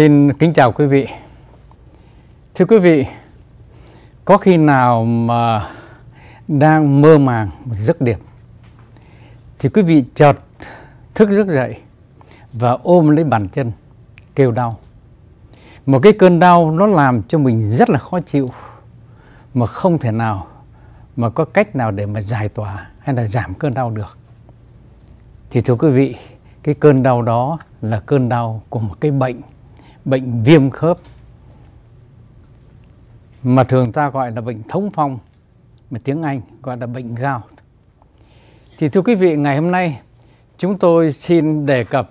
Xin kính chào quý vị. Thưa quý vị, có khi nào mà đang mơ màng một giấc điệp thì quý vị chợt thức giấc dậy và ôm lấy bàn chân kêu đau. Một cái cơn đau nó làm cho mình rất là khó chịu mà không thể nào mà có cách nào để mà giải tỏa hay là giảm cơn đau được. Thì thưa quý vị, cái cơn đau đó là cơn đau của một cái bệnh bệnh viêm khớp mà thường ta gọi là bệnh thống phong mà tiếng Anh gọi là bệnh gout. Thì thưa quý vị, ngày hôm nay chúng tôi xin đề cập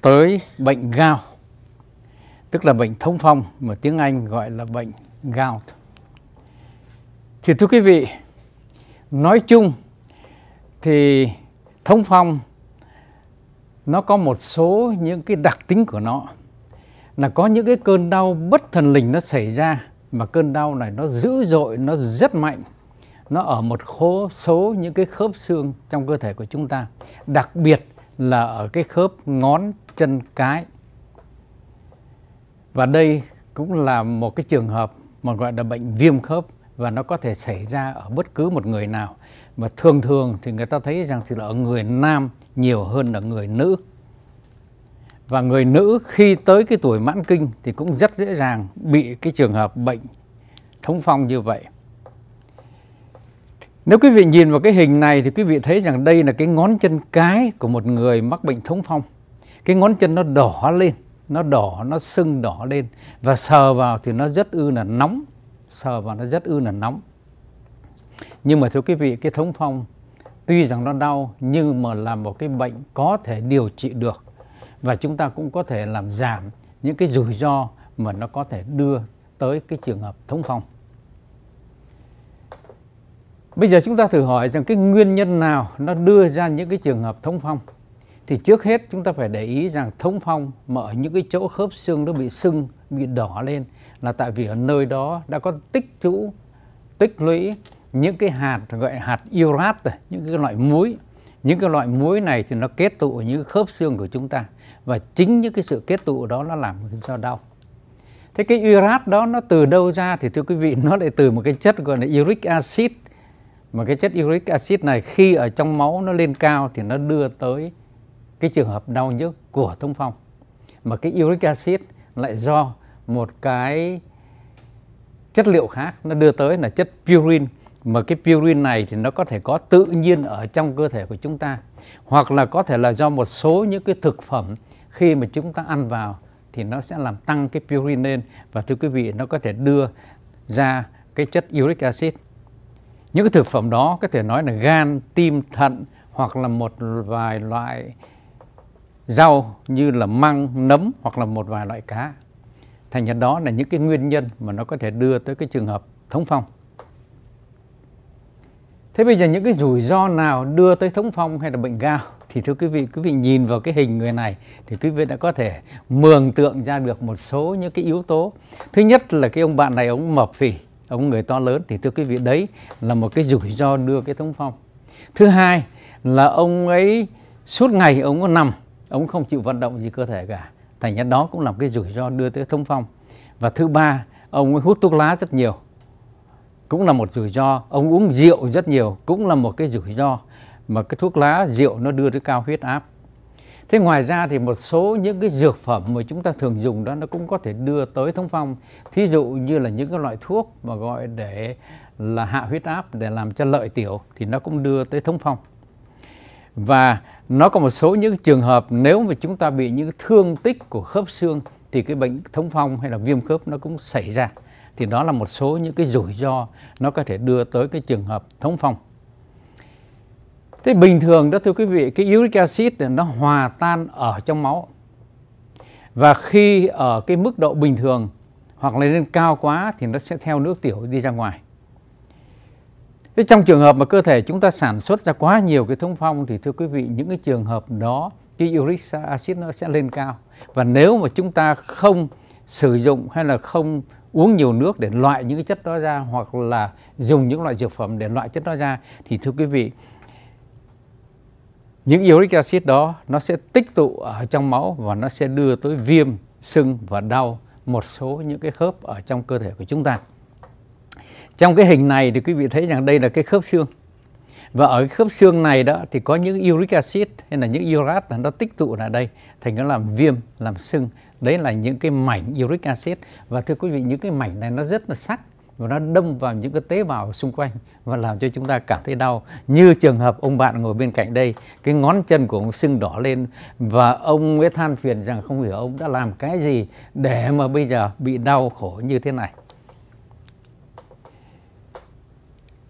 tới bệnh gout, tức là bệnh thống phong mà tiếng Anh gọi là bệnh gout. Thì thưa quý vị, nói chung thì thống phong nó có một số những cái đặc tính của nó là có những cái cơn đau bất thần lình nó xảy ra mà cơn đau này nó dữ dội nó rất mạnh nó ở một khố số những cái khớp xương trong cơ thể của chúng ta đặc biệt là ở cái khớp ngón chân cái và đây cũng là một cái trường hợp mà gọi là bệnh viêm khớp và nó có thể xảy ra ở bất cứ một người nào và thường thường thì người ta thấy rằng thì là ở người nam nhiều hơn là người nữ và người nữ khi tới cái tuổi mãn kinh thì cũng rất dễ dàng bị cái trường hợp bệnh thống phong như vậy. Nếu quý vị nhìn vào cái hình này thì quý vị thấy rằng đây là cái ngón chân cái của một người mắc bệnh thống phong. Cái ngón chân nó đỏ lên, nó đỏ, nó sưng đỏ lên và sờ vào thì nó rất ư là nóng, sờ vào nó rất ư là nóng. Nhưng mà thưa quý vị, cái thống phong tuy rằng nó đau nhưng mà là một cái bệnh có thể điều trị được và chúng ta cũng có thể làm giảm những cái rủi ro mà nó có thể đưa tới cái trường hợp thống phong. Bây giờ chúng ta thử hỏi rằng cái nguyên nhân nào nó đưa ra những cái trường hợp thống phong thì trước hết chúng ta phải để ý rằng thống phong mà ở những cái chỗ khớp xương nó bị sưng, bị đỏ lên là tại vì ở nơi đó đã có tích trữ, tích lũy những cái hạt gọi là hạt urat, những cái loại muối những cái loại muối này thì nó kết tụ ở những khớp xương của chúng ta và chính những cái sự kết tụ đó nó làm cho đau thế cái urat đó nó từ đâu ra thì thưa quý vị nó lại từ một cái chất gọi là uric acid mà cái chất uric acid này khi ở trong máu nó lên cao thì nó đưa tới cái trường hợp đau nhức của thông phong mà cái uric acid lại do một cái chất liệu khác nó đưa tới là chất purine mà cái purine này thì nó có thể có tự nhiên ở trong cơ thể của chúng ta hoặc là có thể là do một số những cái thực phẩm khi mà chúng ta ăn vào thì nó sẽ làm tăng cái purine lên và thưa quý vị nó có thể đưa ra cái chất uric acid những cái thực phẩm đó có thể nói là gan tim thận hoặc là một vài loại rau như là măng nấm hoặc là một vài loại cá thành ra đó là những cái nguyên nhân mà nó có thể đưa tới cái trường hợp thống phong Thế bây giờ những cái rủi ro nào đưa tới thống phong hay là bệnh gao thì thưa quý vị, quý vị nhìn vào cái hình người này thì quý vị đã có thể mường tượng ra được một số những cái yếu tố. Thứ nhất là cái ông bạn này ông mập phì, ông người to lớn thì thưa quý vị đấy là một cái rủi ro đưa cái thống phong. Thứ hai là ông ấy suốt ngày ông có nằm, ông không chịu vận động gì cơ thể cả. Thành ra đó cũng là một cái rủi ro đưa tới thống phong. Và thứ ba, ông ấy hút thuốc lá rất nhiều cũng là một rủi ro ông uống rượu rất nhiều cũng là một cái rủi ro mà cái thuốc lá rượu nó đưa tới cao huyết áp thế ngoài ra thì một số những cái dược phẩm mà chúng ta thường dùng đó nó cũng có thể đưa tới thông phong thí dụ như là những cái loại thuốc mà gọi để là hạ huyết áp để làm cho lợi tiểu thì nó cũng đưa tới thông phong và nó có một số những trường hợp nếu mà chúng ta bị những thương tích của khớp xương thì cái bệnh thông phong hay là viêm khớp nó cũng xảy ra thì đó là một số những cái rủi ro nó có thể đưa tới cái trường hợp thống phong thế bình thường đó thưa quý vị cái uric acid nó hòa tan ở trong máu và khi ở cái mức độ bình thường hoặc là lên cao quá thì nó sẽ theo nước tiểu đi ra ngoài Thế trong trường hợp mà cơ thể chúng ta sản xuất ra quá nhiều cái thống phong thì thưa quý vị những cái trường hợp đó cái uric acid nó sẽ lên cao và nếu mà chúng ta không sử dụng hay là không uống nhiều nước để loại những cái chất đó ra hoặc là dùng những loại dược phẩm để loại chất đó ra thì thưa quý vị những uric acid đó nó sẽ tích tụ ở trong máu và nó sẽ đưa tới viêm sưng và đau một số những cái khớp ở trong cơ thể của chúng ta trong cái hình này thì quý vị thấy rằng đây là cái khớp xương và ở cái khớp xương này đó thì có những uric acid hay là những urat là nó tích tụ ở đây thành nó làm viêm làm sưng đấy là những cái mảnh uric acid và thưa quý vị những cái mảnh này nó rất là sắc và nó đâm vào những cái tế bào xung quanh và làm cho chúng ta cảm thấy đau như trường hợp ông bạn ngồi bên cạnh đây cái ngón chân của ông sưng đỏ lên và ông ấy than phiền rằng không hiểu ông đã làm cái gì để mà bây giờ bị đau khổ như thế này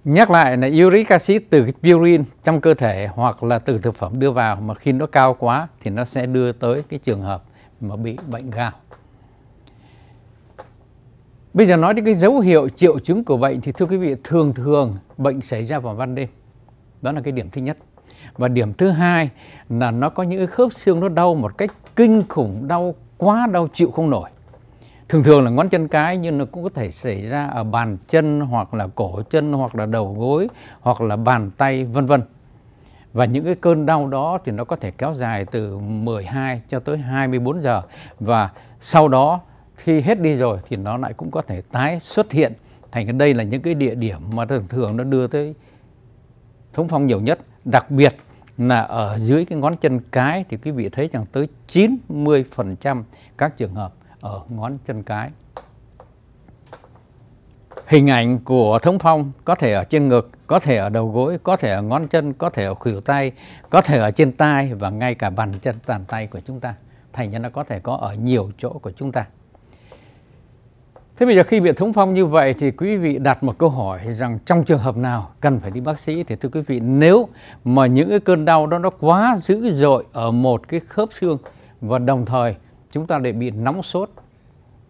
Nhắc lại là uric acid từ urine trong cơ thể hoặc là từ thực phẩm đưa vào mà khi nó cao quá thì nó sẽ đưa tới cái trường hợp mà bị bệnh gào. Bây giờ nói đến cái dấu hiệu triệu chứng của bệnh thì thưa quý vị thường thường bệnh xảy ra vào ban đêm. Đó là cái điểm thứ nhất. Và điểm thứ hai là nó có những khớp xương nó đau một cách kinh khủng, đau quá đau chịu không nổi. Thường thường là ngón chân cái nhưng nó cũng có thể xảy ra ở bàn chân hoặc là cổ chân hoặc là đầu gối hoặc là bàn tay vân vân. Và những cái cơn đau đó thì nó có thể kéo dài từ 12 cho tới 24 giờ và sau đó khi hết đi rồi thì nó lại cũng có thể tái xuất hiện. Thành ra đây là những cái địa điểm mà thường thường nó đưa tới thống phong nhiều nhất, đặc biệt là ở dưới cái ngón chân cái thì quý vị thấy rằng tới 90% các trường hợp ở ngón chân cái hình ảnh của thống phong có thể ở trên ngực có thể ở đầu gối có thể ở ngón chân có thể ở khuỷu tay có thể ở trên tai và ngay cả bàn chân bàn tay của chúng ta thành ra nó có thể có ở nhiều chỗ của chúng ta thế bây giờ khi bị thống phong như vậy thì quý vị đặt một câu hỏi rằng trong trường hợp nào cần phải đi bác sĩ thì thưa quý vị nếu mà những cái cơn đau đó nó quá dữ dội ở một cái khớp xương và đồng thời chúng ta lại bị nóng sốt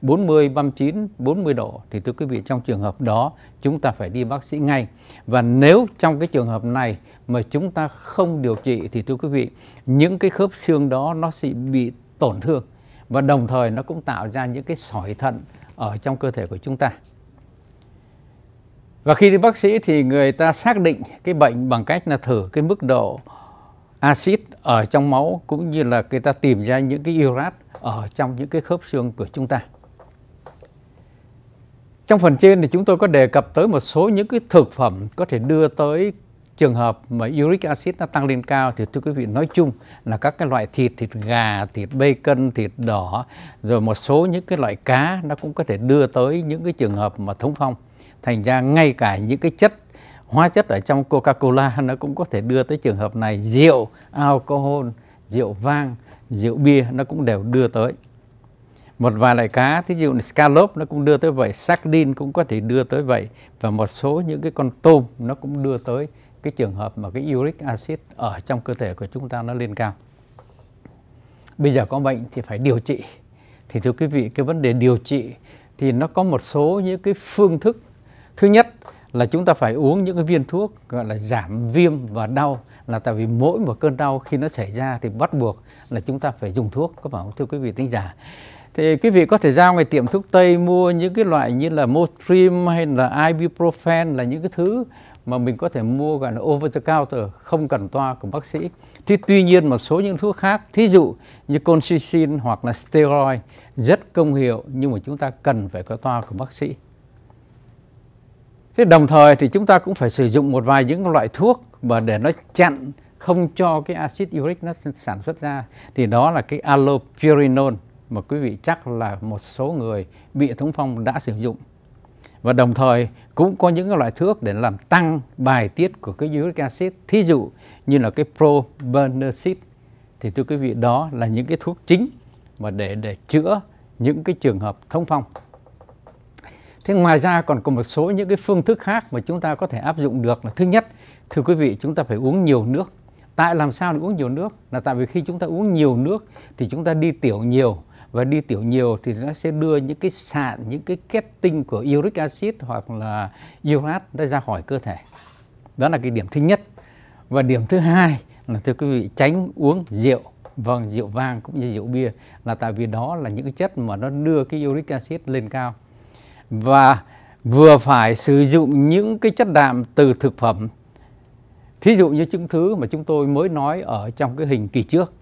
40, 39, 40 độ thì thưa quý vị trong trường hợp đó chúng ta phải đi bác sĩ ngay. Và nếu trong cái trường hợp này mà chúng ta không điều trị thì thưa quý vị những cái khớp xương đó nó sẽ bị tổn thương và đồng thời nó cũng tạo ra những cái sỏi thận ở trong cơ thể của chúng ta. Và khi đi bác sĩ thì người ta xác định cái bệnh bằng cách là thử cái mức độ axit ở trong máu cũng như là người ta tìm ra những cái urat ở trong những cái khớp xương của chúng ta. Trong phần trên thì chúng tôi có đề cập tới một số những cái thực phẩm có thể đưa tới trường hợp mà uric acid nó tăng lên cao thì thưa quý vị nói chung là các cái loại thịt thịt gà thịt bacon thịt đỏ rồi một số những cái loại cá nó cũng có thể đưa tới những cái trường hợp mà thống phong thành ra ngay cả những cái chất hóa chất ở trong coca cola nó cũng có thể đưa tới trường hợp này rượu alcohol rượu vang rượu bia nó cũng đều đưa tới một vài loại cá thí dụ như scallop nó cũng đưa tới vậy sardine cũng có thể đưa tới vậy và một số những cái con tôm nó cũng đưa tới cái trường hợp mà cái uric acid ở trong cơ thể của chúng ta nó lên cao bây giờ có bệnh thì phải điều trị thì thưa quý vị cái vấn đề điều trị thì nó có một số những cái phương thức thứ nhất là chúng ta phải uống những cái viên thuốc gọi là giảm viêm và đau là tại vì mỗi một cơn đau khi nó xảy ra thì bắt buộc là chúng ta phải dùng thuốc có phải không thưa quý vị tính giả thì quý vị có thể ra ngoài tiệm thuốc tây mua những cái loại như là Motrim hay là ibuprofen là những cái thứ mà mình có thể mua gọi là over the counter không cần toa của bác sĩ. Thế tuy nhiên một số những thuốc khác, thí dụ như colchicine hoặc là steroid rất công hiệu nhưng mà chúng ta cần phải có toa của bác sĩ. Thế đồng thời thì chúng ta cũng phải sử dụng một vài những loại thuốc mà để nó chặn không cho cái axit uric nó sản xuất ra thì đó là cái allopurinol mà quý vị chắc là một số người bị thúng phong đã sử dụng. Và đồng thời cũng có những loại thuốc để làm tăng bài tiết của cái uric acid. Thí dụ như là cái probenecid thì thưa quý vị đó là những cái thuốc chính mà để để chữa những cái trường hợp thông phong. Thế ngoài ra còn có một số những cái phương thức khác mà chúng ta có thể áp dụng được là thứ nhất, thưa quý vị chúng ta phải uống nhiều nước. Tại làm sao để uống nhiều nước? Là tại vì khi chúng ta uống nhiều nước thì chúng ta đi tiểu nhiều và đi tiểu nhiều thì nó sẽ đưa những cái sạn những cái kết tinh của uric acid hoặc là urat nó ra khỏi cơ thể đó là cái điểm thứ nhất và điểm thứ hai là thưa quý vị tránh uống rượu vâng rượu vang cũng như rượu bia là tại vì đó là những cái chất mà nó đưa cái uric acid lên cao và vừa phải sử dụng những cái chất đạm từ thực phẩm thí dụ như những thứ mà chúng tôi mới nói ở trong cái hình kỳ trước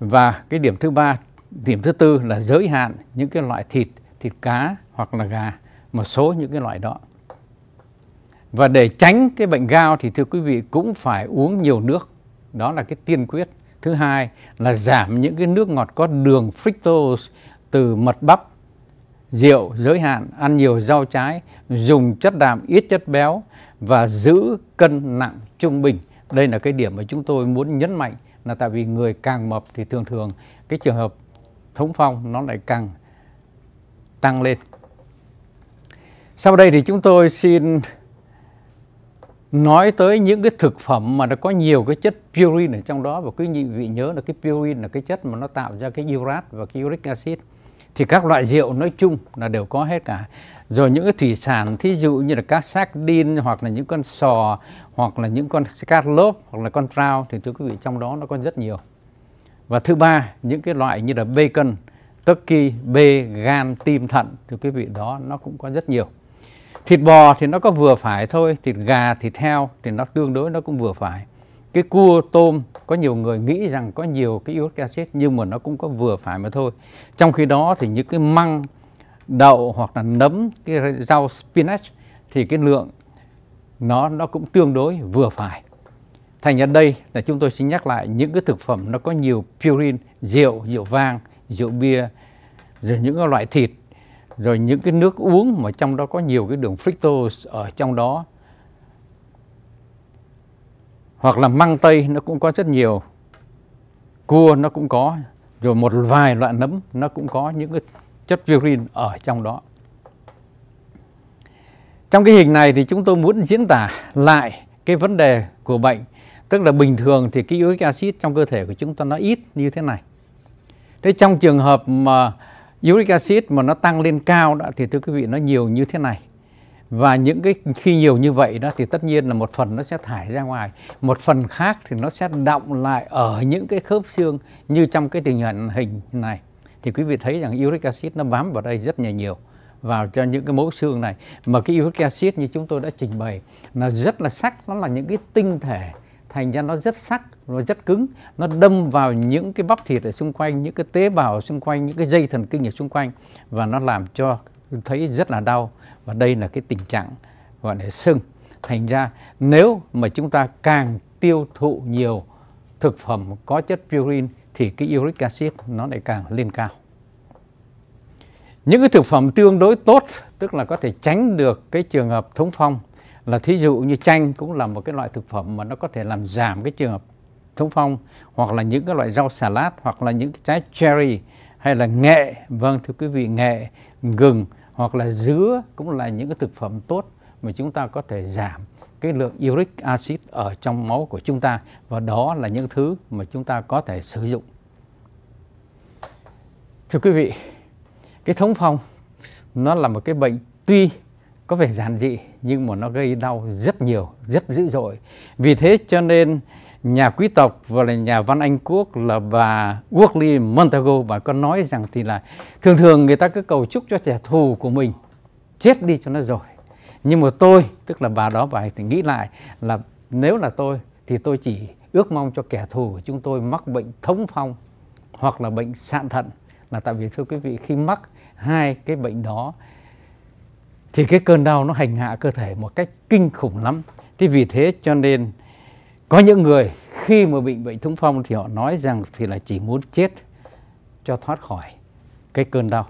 và cái điểm thứ ba điểm thứ tư là giới hạn những cái loại thịt thịt cá hoặc là gà một số những cái loại đó và để tránh cái bệnh gao thì thưa quý vị cũng phải uống nhiều nước đó là cái tiên quyết thứ hai là giảm những cái nước ngọt có đường fructose từ mật bắp rượu giới hạn ăn nhiều rau trái dùng chất đạm ít chất béo và giữ cân nặng trung bình đây là cái điểm mà chúng tôi muốn nhấn mạnh là tại vì người càng mập thì thường thường cái trường hợp thống phong nó lại càng tăng lên. Sau đây thì chúng tôi xin nói tới những cái thực phẩm mà nó có nhiều cái chất purine ở trong đó và quý vị nhớ là cái purine là cái chất mà nó tạo ra cái urat và cái uric acid thì các loại rượu nói chung là đều có hết cả rồi những cái thủy sản thí dụ như là cá sardin hoặc là những con sò hoặc là những con scallop hoặc là con trao thì thưa quý vị trong đó nó có rất nhiều và thứ ba, những cái loại như là bacon, turkey, bê, gan, tim, thận thì quý vị đó nó cũng có rất nhiều. Thịt bò thì nó có vừa phải thôi, thịt gà, thịt heo thì nó tương đối nó cũng vừa phải. Cái cua, tôm có nhiều người nghĩ rằng có nhiều cái iốt acid nhưng mà nó cũng có vừa phải mà thôi. Trong khi đó thì những cái măng, đậu hoặc là nấm, cái rau spinach thì cái lượng nó nó cũng tương đối vừa phải Thành ra đây là chúng tôi xin nhắc lại những cái thực phẩm nó có nhiều purin, rượu, rượu vang, rượu bia, rồi những cái loại thịt, rồi những cái nước uống mà trong đó có nhiều cái đường fructose ở trong đó. Hoặc là măng tây nó cũng có rất nhiều, cua nó cũng có, rồi một vài loại nấm nó cũng có những cái chất purin ở trong đó. Trong cái hình này thì chúng tôi muốn diễn tả lại cái vấn đề của bệnh Tức là bình thường thì cái uric acid trong cơ thể của chúng ta nó ít như thế này. Thế trong trường hợp mà uric acid mà nó tăng lên cao đó thì thưa quý vị nó nhiều như thế này. Và những cái khi nhiều như vậy đó thì tất nhiên là một phần nó sẽ thải ra ngoài, một phần khác thì nó sẽ động lại ở những cái khớp xương như trong cái tình hình này. Thì quý vị thấy rằng uric acid nó bám vào đây rất là nhiều vào cho những cái mẫu xương này mà cái uric acid như chúng tôi đã trình bày là rất là sắc nó là những cái tinh thể thành ra nó rất sắc nó rất cứng nó đâm vào những cái bắp thịt ở xung quanh những cái tế bào ở xung quanh những cái dây thần kinh ở xung quanh và nó làm cho thấy rất là đau và đây là cái tình trạng gọi là sưng thành ra nếu mà chúng ta càng tiêu thụ nhiều thực phẩm có chất purin thì cái uric acid nó lại càng lên cao những cái thực phẩm tương đối tốt tức là có thể tránh được cái trường hợp thống phong là thí dụ như chanh cũng là một cái loại thực phẩm mà nó có thể làm giảm cái trường hợp thông phong hoặc là những cái loại rau xà lát hoặc là những cái trái cherry hay là nghệ vâng thưa quý vị nghệ gừng hoặc là dứa cũng là những cái thực phẩm tốt mà chúng ta có thể giảm cái lượng uric acid ở trong máu của chúng ta và đó là những thứ mà chúng ta có thể sử dụng thưa quý vị cái thống phong nó là một cái bệnh tuy có vẻ giản dị nhưng mà nó gây đau rất nhiều, rất dữ dội. Vì thế cho nên nhà quý tộc và là nhà văn Anh quốc là bà Worley Montagu bà có nói rằng thì là thường thường người ta cứ cầu chúc cho kẻ thù của mình chết đi cho nó rồi. Nhưng mà tôi, tức là bà đó bà thì nghĩ lại là nếu là tôi thì tôi chỉ ước mong cho kẻ thù của chúng tôi mắc bệnh thống phong hoặc là bệnh sạn thận là tại vì thưa quý vị khi mắc hai cái bệnh đó thì cái cơn đau nó hành hạ cơ thể một cách kinh khủng lắm thế vì thế cho nên có những người khi mà bị bệnh thúng phong thì họ nói rằng thì là chỉ muốn chết cho thoát khỏi cái cơn đau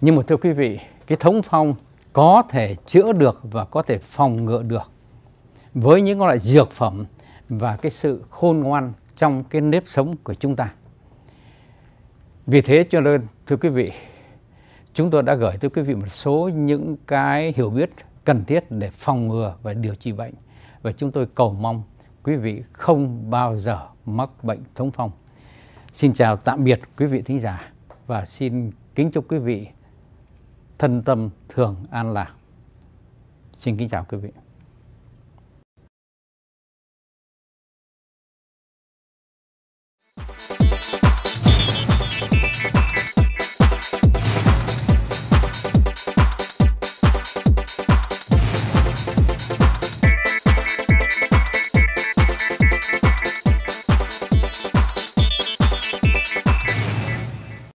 nhưng mà thưa quý vị cái thống phong có thể chữa được và có thể phòng ngừa được với những loại dược phẩm và cái sự khôn ngoan trong cái nếp sống của chúng ta vì thế cho nên thưa quý vị chúng tôi đã gửi tới quý vị một số những cái hiểu biết cần thiết để phòng ngừa và điều trị bệnh và chúng tôi cầu mong quý vị không bao giờ mắc bệnh thống phong. Xin chào tạm biệt quý vị thính giả và xin kính chúc quý vị thân tâm thường an lạc. Xin kính chào quý vị.